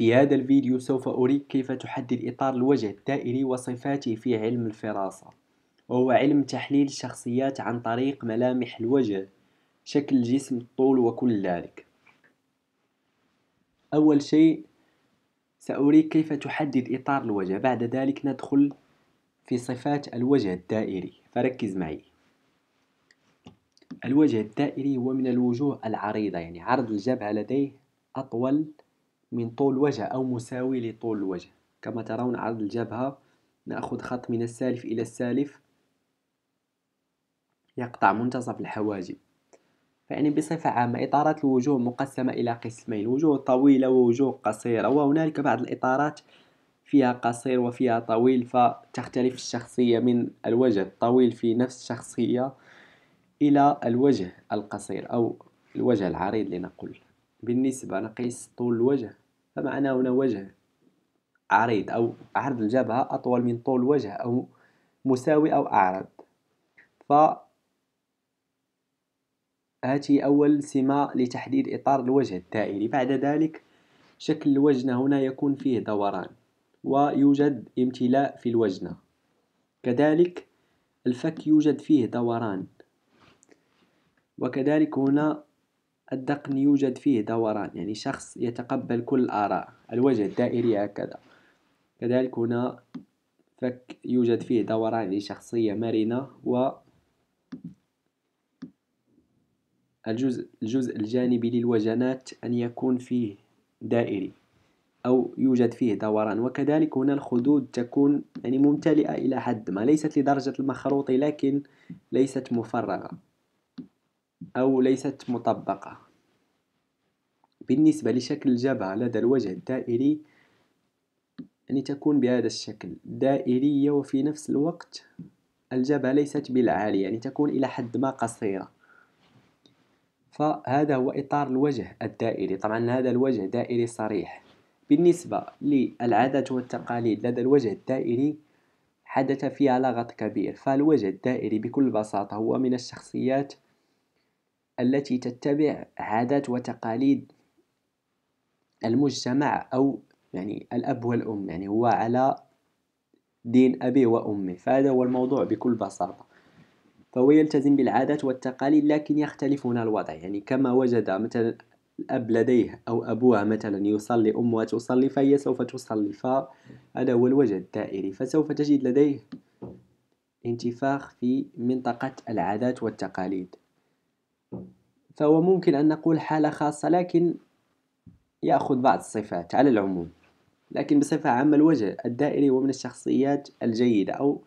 في هذا الفيديو سوف أريك كيف تحدد إطار الوجه الدائري وصفاته في علم الفراسة وهو علم تحليل الشخصيات عن طريق ملامح الوجه شكل الجسم الطول وكل ذلك أول شيء سأريك كيف تحدد إطار الوجه بعد ذلك ندخل في صفات الوجه الدائري فركز معي الوجه الدائري هو من الوجوه العريضة يعني عرض الجبهة لديه أطول من طول وجه أو مساوي لطول الوجه كما ترون عرض الجبهة نأخذ خط من السالف إلى السالف يقطع منتصف الحواجب فيعني بصفة عامة إطارات الوجوه مقسمة إلى قسمين وجوه طويلة ووجوه قصيرة وهنالك بعض الإطارات فيها قصير وفيها طويل فتختلف الشخصية من الوجه الطويل في نفس الشخصية إلى الوجه القصير أو الوجه العريض لنقول بالنسبة نقيس طول الوجه فمعنا هنا وجه عريض أو عرض الجبهة أطول من طول الوجه أو مساوي أو أعرض ف هاتي أول سمة لتحديد إطار الوجه الدائري بعد ذلك شكل الوجنة هنا يكون فيه دوران ويوجد امتلاء في الوجنة كذلك الفك يوجد فيه دوران وكذلك هنا الدقن يوجد فيه دوران يعني شخص يتقبل كل الآراء الوجه الدائري هكذا كذلك هنا فك يوجد فيه دوران لشخصية مرنة و الجزء, الجزء الجانبي للوجنات أن يكون فيه دائري أو يوجد فيه دوران وكذلك هنا الخدود تكون يعني ممتلئة إلى حد ما ليست لدرجة المخروط لكن ليست مفرغة أو ليست مطبقة بالنسبة لشكل الجبهة لدى الوجه الدائري يعني تكون بهذا الشكل دائرية وفي نفس الوقت الجبهة ليست بالعالية يعني تكون إلى حد ما قصيرة فهذا هو إطار الوجه الدائري طبعا هذا الوجه دائري صريح بالنسبة للعادات والتقاليد لدى الوجه الدائري حدث فيها لغط كبير فالوجه الدائري بكل بساطة هو من الشخصيات التي تتبع عادات وتقاليد المجتمع أو يعني الأب والأم يعني هو على دين أبيه وأمه فهذا هو الموضوع بكل بساطة فهو يلتزم بالعادات والتقاليد لكن يختلف هنا الوضع يعني كما وجد مثلا الأب لديه أو أبوه مثلا يصلي أمه تصلي فهي سوف تصلي فهذا هو الوجه الدائري فسوف تجد لديه انتفاخ في منطقة العادات والتقاليد فهو ممكن أن نقول حالة خاصة لكن يأخذ بعض الصفات على العموم لكن بصفة عامة الوجه الدائري هو من الشخصيات الجيدة أو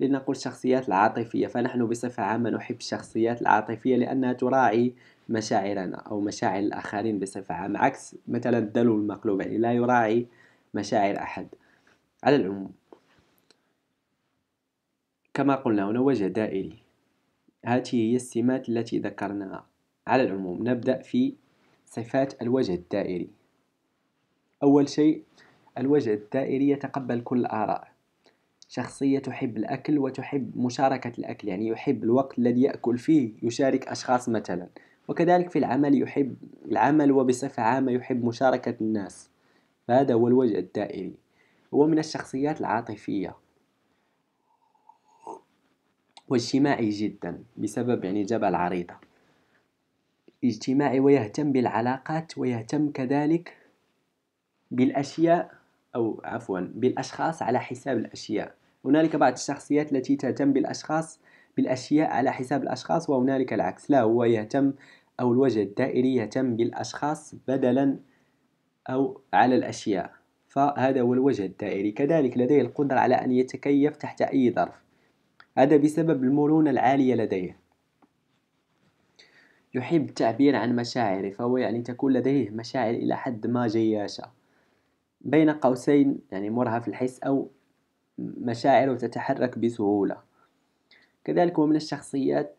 لنقول الشخصيات العاطفية فنحن بصفة عامة نحب الشخصيات العاطفية لأنها تراعي مشاعرنا أو مشاعر الآخرين بصفة عامة عكس مثلا الدلو المقلوب يعني لا يراعي مشاعر أحد على العموم كما قلنا هنا وجه دائري هذه هي السمات التي ذكرناها على العموم نبدأ في صفات الوجه الدائري أول شيء الوجه الدائري يتقبل كل الآراء شخصية تحب الأكل وتحب مشاركة الأكل يعني يحب الوقت الذي يأكل فيه يشارك أشخاص مثلا وكذلك في العمل يحب العمل وبصفة عامة يحب مشاركة الناس فهذا هو الوجه الدائري هو من الشخصيات العاطفية واجتماعي جدا بسبب يعني الجبهة العريضة اجتماعي ويهتم بالعلاقات ويهتم كذلك بالأشياء أو عفوا بالأشخاص على حساب الأشياء هنالك بعض الشخصيات التي تهتم بالأشخاص بالأشياء على حساب الأشخاص وهنالك العكس لا هو يهتم أو الوجه الدائري يهتم بالأشخاص بدلا أو على الأشياء فهذا هو الوجه الدائري كذلك لديه القدرة على أن يتكيف تحت أي ظرف هذا بسبب المرونة العالية لديه يحب التعبير عن مشاعره فهو يعني تكون لديه مشاعر إلى حد ما جياشة بين قوسين يعني مرهف الحس أو مشاعره تتحرك بسهولة كذلك هو من الشخصيات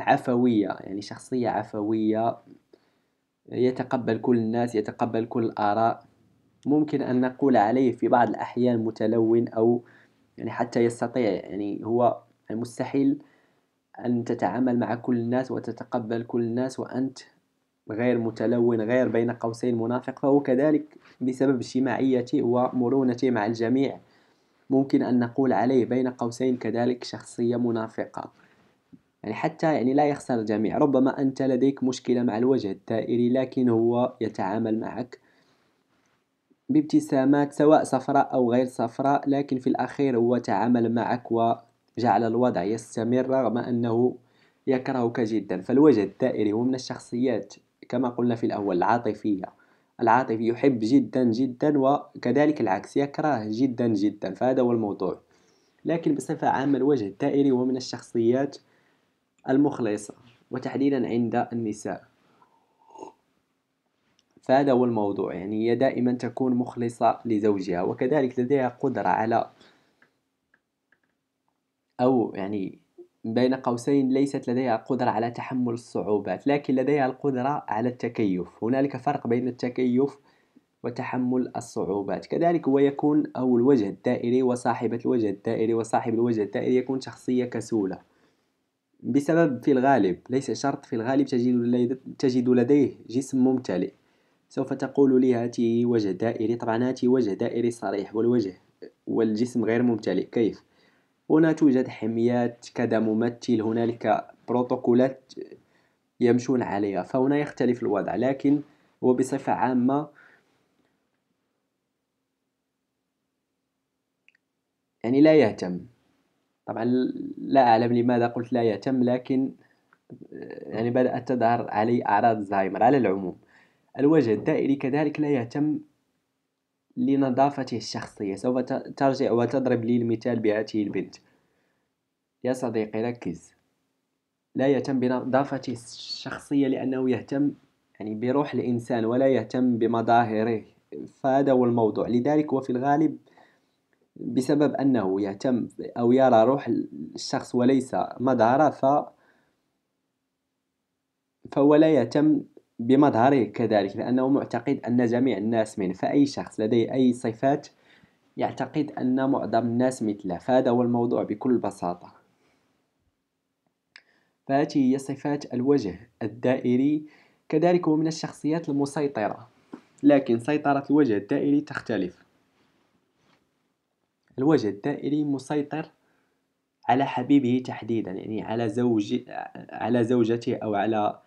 عفوية يعني شخصية عفوية يتقبل كل الناس يتقبل كل الآراء ممكن أن نقول عليه في بعض الأحيان متلون أو يعني حتى يستطيع يعني هو المستحيل أن تتعامل مع كل الناس وتتقبل كل الناس وأنت غير متلون غير بين قوسين منافق فهو كذلك بسبب اجتماعيته ومرونته مع الجميع ممكن أن نقول عليه بين قوسين كذلك شخصية منافقة يعني حتى يعني لا يخسر الجميع ربما أنت لديك مشكلة مع الوجه الدائري لكن هو يتعامل معك بابتسامات سواء صفراء أو غير صفراء لكن في الأخير هو تعامل معك وجعل الوضع يستمر رغم أنه يكرهك جدا فالوجه الدائري هو من الشخصيات كما قلنا في الأول العاطفية العاطفي يحب جدا جدا وكذلك العكس يكره جدا جدا فهذا هو الموضوع لكن بصفة عامة الوجه الدائري هو من الشخصيات المخلصة وتحديدا عند النساء فهذا هو الموضوع يعني هي دائما تكون مخلصة لزوجها وكذلك لديها قدرة على أو يعني بين قوسين ليست لديها قدرة على تحمل الصعوبات لكن لديها القدرة على التكيف هنالك فرق بين التكيف وتحمل الصعوبات كذلك هو يكون أو الوجه الدائري وصاحبة الوجه الدائري وصاحب الوجه الدائري يكون شخصية كسولة بسبب في الغالب ليس شرط في الغالب تجد لديه جسم ممتلئ سوف تقول لي هاتي وجه دائري طبعا هاتي وجه دائري صريح والوجه والجسم غير ممتلئ كيف هنا توجد حميات كذا ممثل هنالك بروتوكولات يمشون عليها فهنا يختلف الوضع لكن وبصفة عامة يعني لا يهتم طبعا لا أعلم لماذا قلت لا يهتم لكن يعني بدأت تظهر علي أعراض الزهايمر على العموم الوجه الدائري كذلك لا يهتم لنظافته الشخصية سوف ترجع وتضرب لي المثال بهذه البنت يا صديقي ركز لا يهتم بنظافته الشخصية لأنه يهتم يعني بروح الإنسان ولا يهتم بمظاهره فهذا هو الموضوع لذلك وفي الغالب بسبب أنه يهتم أو يرى روح الشخص وليس مظهره ف... فهو لا يهتم بمظهره كذلك لأنه معتقد أن جميع الناس من فأي شخص لديه أي صفات يعتقد أن معظم الناس مثله فهذا هو الموضوع بكل بساطة فهذه هي صفات الوجه الدائري كذلك هو من الشخصيات المسيطرة لكن سيطرة الوجه الدائري تختلف الوجه الدائري مسيطر على حبيبه تحديدا يعني على زوج على زوجته أو على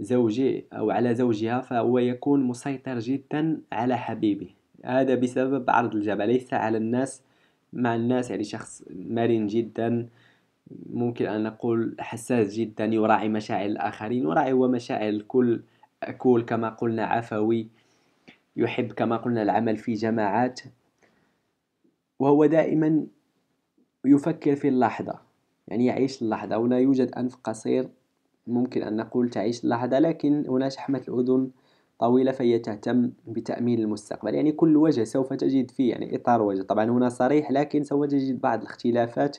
زوجي أو على زوجها فهو يكون مسيطر جدا على حبيبه هذا بسبب عرض الجبل ليس على الناس مع الناس يعني شخص مرن جدا ممكن أن نقول حساس جدا يراعي مشاعر الآخرين يراعي هو مشاعر الكل أكول كما قلنا عفوي يحب كما قلنا العمل في جماعات وهو دائما يفكر في اللحظة يعني يعيش اللحظة ولا يوجد أنف قصير ممكن أن نقول تعيش اللحظة لكن هنا شحمة الأذن طويلة فهي تهتم بتأمين المستقبل يعني كل وجه سوف تجد فيه يعني إطار وجه طبعا هنا صريح لكن سوف تجد بعض الاختلافات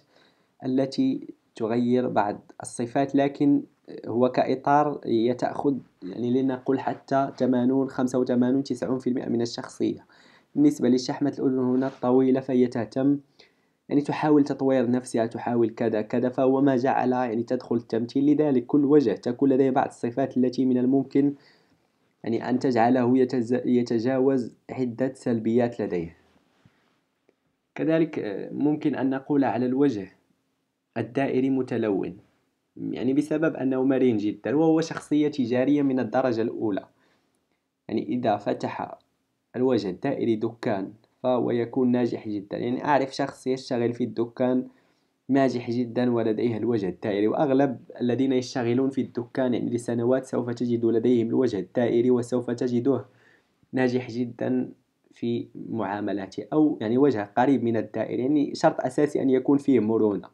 التي تغير بعض الصفات لكن هو كإطار يتأخذ يعني لنقول حتى 80 85 90% من الشخصية بالنسبة لشحمة الأذن هنا الطويلة فهي تهتم يعني تحاول تطوير نفسها تحاول كذا كذا فهو ما جعل يعني تدخل التمثيل لذلك كل وجه تكون لديه بعض الصفات التي من الممكن يعني أن تجعله يتجاوز عدة سلبيات لديه كذلك آه، ممكن أن نقول على الوجه الدائري متلون يعني بسبب أنه مرن جدا وهو شخصية تجارية من الدرجة الأولى يعني إذا فتح الوجه الدائري دكان ويكون ناجح جدا يعني أعرف شخص يشتغل في الدكان ناجح جدا ولديه الوجه الدائري وأغلب الذين يشتغلون في الدكان يعني لسنوات سوف تجد لديهم الوجه الدائري وسوف تجده ناجح جدا في معاملاته أو يعني وجه قريب من الدائري يعني شرط أساسي أن يكون فيه مرونة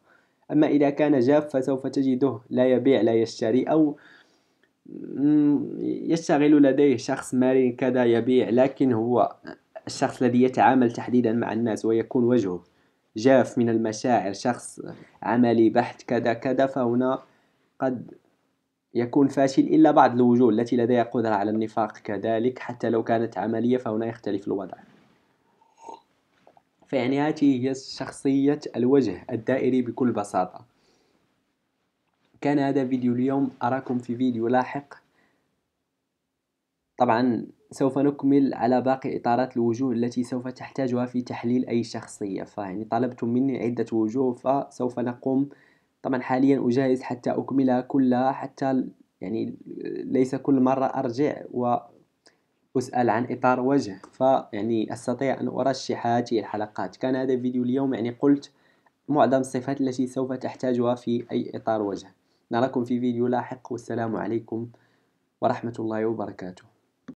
أما إذا كان جاف فسوف تجده لا يبيع لا يشتري أو يشتغل لديه شخص مرن كذا يبيع لكن هو الشخص الذي يتعامل تحديدا مع الناس ويكون وجهه جاف من المشاعر شخص عملي بحت كذا كذا فهنا قد يكون فاشل إلا بعض الوجوه التي لديها قدرة على النفاق كذلك حتى لو كانت عملية فهنا يختلف الوضع فيعني هذه هي شخصية الوجه الدائري بكل بساطة كان هذا فيديو اليوم أراكم في فيديو لاحق طبعا سوف نكمل على باقي إطارات الوجوه التي سوف تحتاجها في تحليل أي شخصية فيعني طلبتم مني عدة وجوه فسوف نقوم طبعا حاليا أجهز حتى أكملها كلها حتى يعني ليس كل مرة أرجع وأسأل عن إطار وجه فيعني أستطيع أن أرشح هذه الحلقات كان هذا فيديو اليوم يعني قلت معظم الصفات التي سوف تحتاجها في أي إطار وجه نراكم في فيديو لاحق والسلام عليكم ورحمة الله وبركاته